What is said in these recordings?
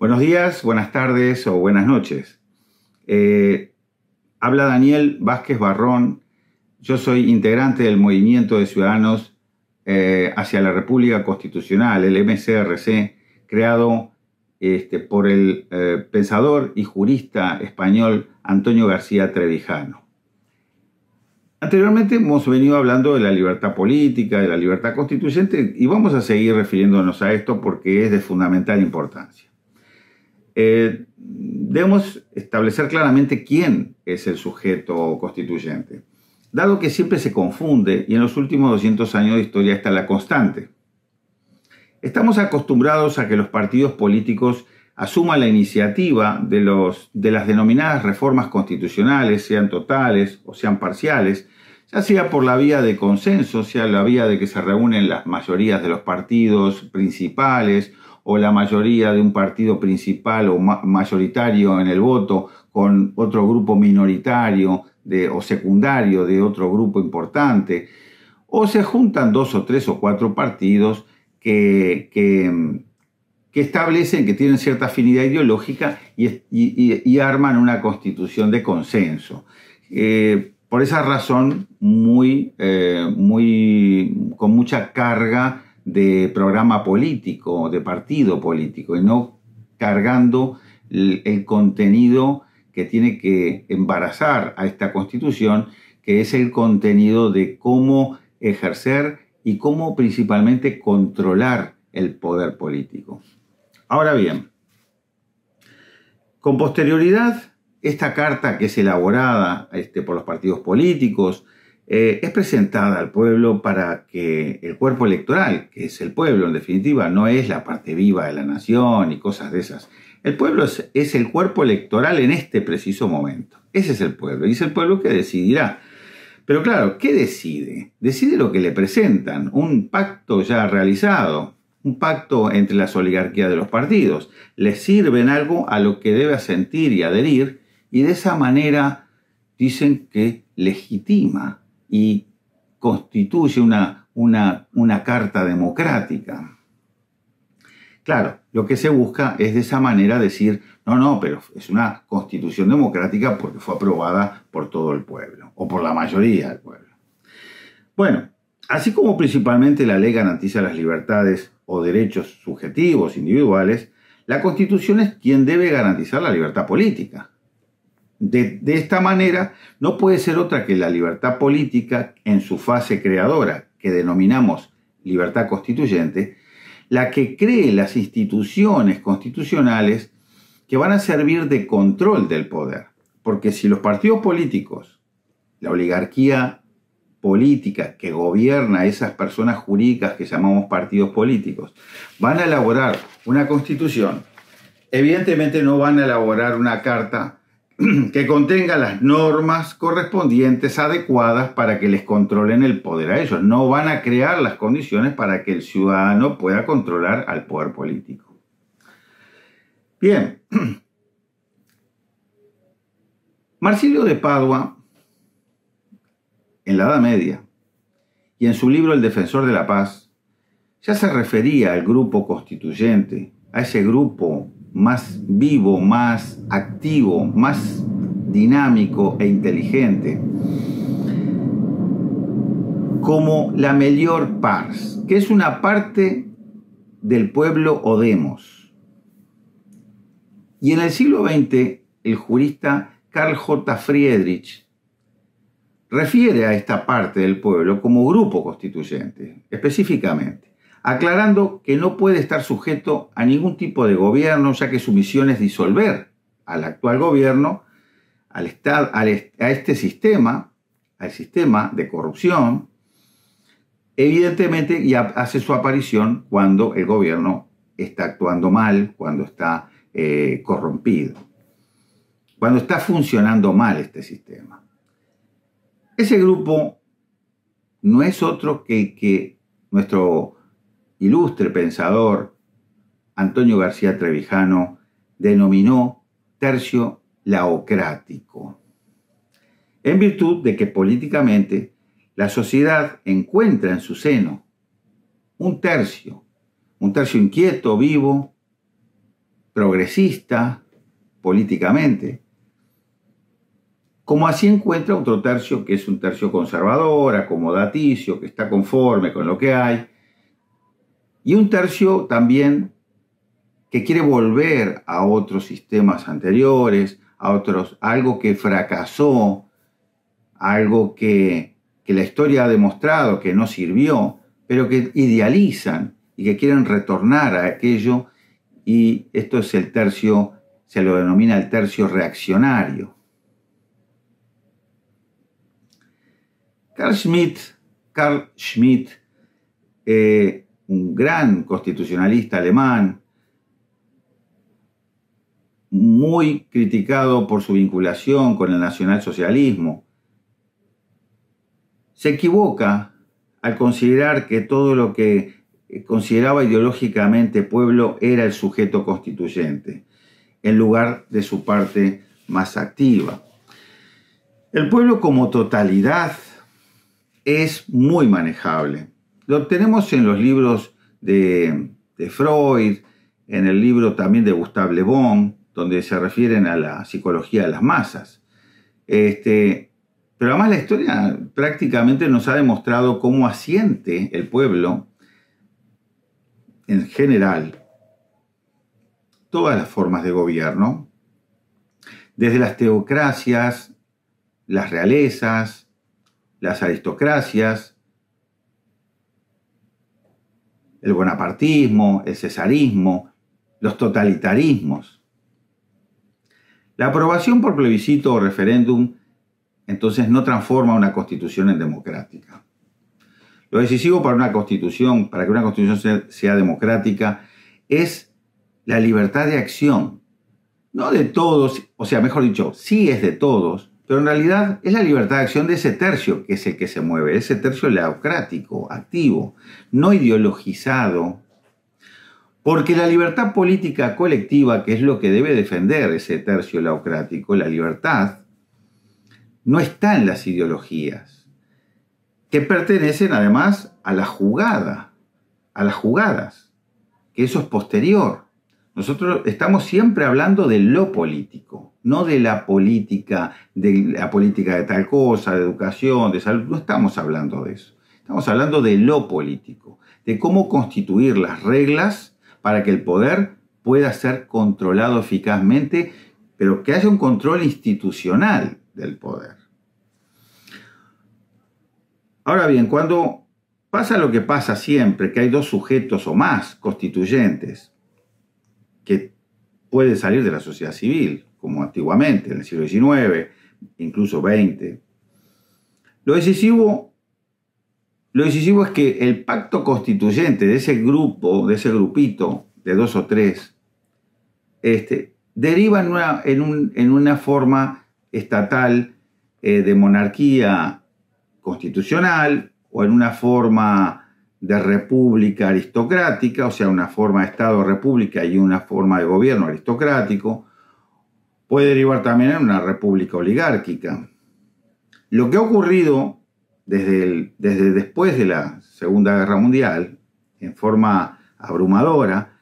Buenos días, buenas tardes o buenas noches. Eh, habla Daniel Vázquez Barrón. Yo soy integrante del Movimiento de Ciudadanos eh, hacia la República Constitucional, el MCRC, creado este, por el eh, pensador y jurista español Antonio García Trevijano. Anteriormente hemos venido hablando de la libertad política, de la libertad constituyente, y vamos a seguir refiriéndonos a esto porque es de fundamental importancia. Eh, debemos establecer claramente quién es el sujeto constituyente, dado que siempre se confunde y en los últimos 200 años de historia está la constante. Estamos acostumbrados a que los partidos políticos asuman la iniciativa de, los, de las denominadas reformas constitucionales, sean totales o sean parciales, ya sea por la vía de consenso, sea la vía de que se reúnen las mayorías de los partidos principales o la mayoría de un partido principal o mayoritario en el voto con otro grupo minoritario o secundario de otro grupo importante, o se juntan dos o tres o cuatro partidos que, que, establecen que tienen cierta afinidad ideológica y, arman una constitución de consenso. Eh, por esa razón, muy, eh, muy, con mucha carga de programa político, de partido político, y no cargando el, contenido que tiene que embarazar a esta constitución, que es el contenido de cómo ejercer y cómo principalmente controlar el poder político. Ahora bien, con posterioridad, esta carta que es elaborada este, por los partidos políticos, eh, es presentada al pueblo para que el cuerpo electoral, que es el pueblo en definitiva, no es la parte viva de la nación y cosas de esas. El pueblo es, el cuerpo electoral en este preciso momento. Ese es el pueblo y es el pueblo que decidirá. Pero claro, ¿qué decide? Decide lo que le presentan, un pacto ya realizado, un pacto entre las oligarquías de los partidos. Le sirven algo a lo que debe asentir y adherir y de esa manera dicen que legitima y constituye una, carta democrática. Claro, lo que se busca es de esa manera decir, no, no, pero es una constitución democrática porque fue aprobada por todo el pueblo, o por la mayoría del pueblo. Bueno, así como principalmente la ley garantiza las libertades o derechos subjetivos, individuales, la constitución es quien debe garantizar la libertad política de, esta manera no puede ser otra que la libertad política en su fase creadora, que denominamos libertad constituyente, la que cree las instituciones constitucionales que van a servir de control del poder. Porque si los partidos políticos, la oligarquía política que gobierna a esas personas jurídicas que llamamos partidos políticos, van a elaborar una constitución, evidentemente no van a elaborar una carta que contenga las normas correspondientes adecuadas para que les controlen el poder a ellos. No van a crear las condiciones para que el ciudadano pueda controlar al poder político. Bien, Marsilio de Padua, en la Edad Media, y en su libro El Defensor de la Paz, ya se refería al grupo constituyente, a ese grupo más vivo, más activo, más dinámico e inteligente. Como la mayor Pars, que es una parte del pueblo Odemos. Y en el siglo XX, el jurista Carl J. Friedrich refiere a esta parte del pueblo como grupo constituyente, específicamente aclarando que no puede estar sujeto a ningún tipo de gobierno, ya que su misión es disolver al actual gobierno, al a este sistema, al sistema de corrupción, evidentemente, y hace su aparición cuando el gobierno está actuando mal, cuando está eh, corrompido, cuando está funcionando mal este sistema. Ese grupo no es otro que, que nuestro ilustre pensador, Antonio García Trevijano, denominó tercio laocrático, en virtud de que políticamente la sociedad encuentra en su seno un tercio, un tercio inquieto, vivo, progresista políticamente, como así encuentra otro tercio que es un tercio conservador, acomodaticio, que está conforme con lo que hay, y un tercio también que quiere volver a otros sistemas anteriores, a otros, algo que fracasó, algo que, la historia ha demostrado que no sirvió, pero que idealizan y que quieren retornar a aquello, y esto es el tercio, se lo denomina el tercio reaccionario. Carl Schmitt, Carl Schmitt eh, un gran constitucionalista alemán, muy criticado por su vinculación con el nacionalsocialismo, se equivoca al considerar que todo lo que consideraba ideológicamente pueblo era el sujeto constituyente, en lugar de su parte más activa. El pueblo como totalidad es muy manejable. Lo tenemos en los libros de, Freud, en el libro también de Gustave Le Bon, donde se refieren a la psicología de las masas. Este, pero además la historia prácticamente nos ha demostrado cómo asiente el pueblo en general todas las formas de gobierno, desde las teocracias, las realezas, las aristocracias, el bonapartismo, el cesarismo, los totalitarismos. La aprobación por plebiscito o referéndum entonces no transforma una constitución en democrática. Lo decisivo para una constitución, para que una constitución sea, democrática, es la libertad de acción. No de todos, o sea, mejor dicho, sí es de todos, pero en realidad es la libertad de acción de ese tercio que es el que se mueve, ese tercio laocrático, activo, no ideologizado, porque la libertad política colectiva, que es lo que debe defender ese tercio laocrático, la libertad, no está en las ideologías, que pertenecen además a la jugada, a las jugadas, que eso es posterior. Nosotros estamos siempre hablando de lo político, no de la política, de la política de tal cosa, de educación, de salud, no estamos hablando de eso. Estamos hablando de lo político, de cómo constituir las reglas para que el poder pueda ser controlado eficazmente, pero que haya un control institucional del poder. Ahora bien, cuando pasa lo que pasa siempre, que hay dos sujetos o más constituyentes, que puede salir de la sociedad civil, como antiguamente, en el siglo XIX, incluso XX. Lo decisivo, lo decisivo es que el pacto constituyente de ese grupo, de ese grupito de dos o tres, este, deriva en una, forma estatal eh, de monarquía constitucional o en una forma de república aristocrática, o sea, una forma de Estado-república y una forma de gobierno aristocrático, puede derivar también en una república oligárquica. Lo que ha ocurrido desde, desde después de la Segunda Guerra Mundial, en forma abrumadora,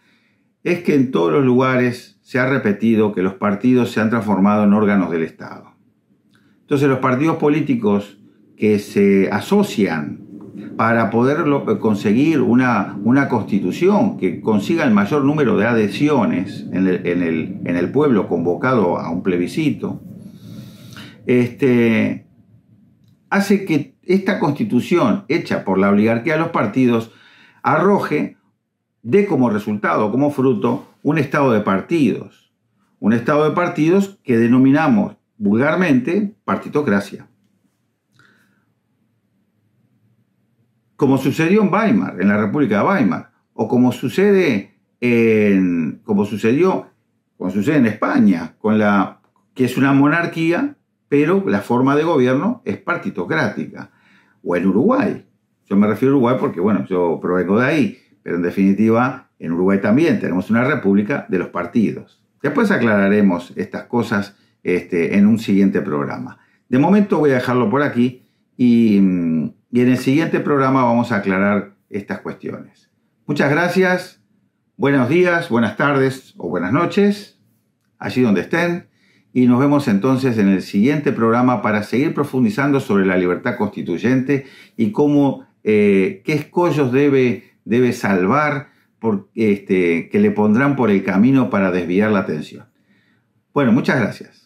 es que en todos los lugares se ha repetido que los partidos se han transformado en órganos del Estado. Entonces los partidos políticos que se asocian para poder conseguir una, constitución que consiga el mayor número de adhesiones en el, en el, pueblo convocado a un plebiscito, este, hace que esta constitución hecha por la oligarquía de los partidos arroje, dé como resultado, como fruto, un estado de partidos. Un estado de partidos que denominamos vulgarmente partitocracia. como sucedió en Weimar, en la República de Weimar, o como sucede en, como sucedió, como sucede en España, con la, que es una monarquía, pero la forma de gobierno es partitocrática, o en Uruguay. Yo me refiero a Uruguay porque, bueno, yo provengo de ahí, pero en definitiva, en Uruguay también tenemos una república de los partidos. Después aclararemos estas cosas este, en un siguiente programa. De momento voy a dejarlo por aquí y mm, y en el siguiente programa vamos a aclarar estas cuestiones. Muchas gracias, buenos días, buenas tardes o buenas noches, allí donde estén, y nos vemos entonces en el siguiente programa para seguir profundizando sobre la libertad constituyente y cómo, eh, qué escollos debe, debe salvar este, que le pondrán por el camino para desviar la atención. Bueno, muchas gracias.